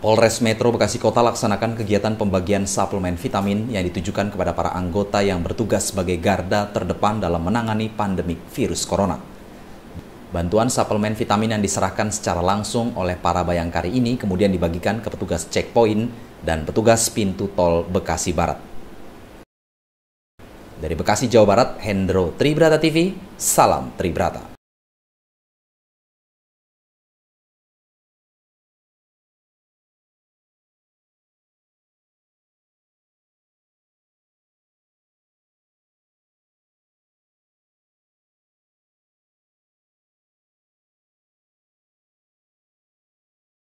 Polres Metro Bekasi Kota laksanakan kegiatan pembagian suplemen vitamin yang ditujukan kepada para anggota yang bertugas sebagai garda terdepan dalam menangani pandemik virus corona. Bantuan suplemen vitamin yang diserahkan secara langsung oleh para bayangkari ini kemudian dibagikan ke petugas checkpoint dan petugas pintu tol Bekasi Barat. Dari Bekasi, Jawa Barat, Hendro Tribrata TV, salam Tribrata.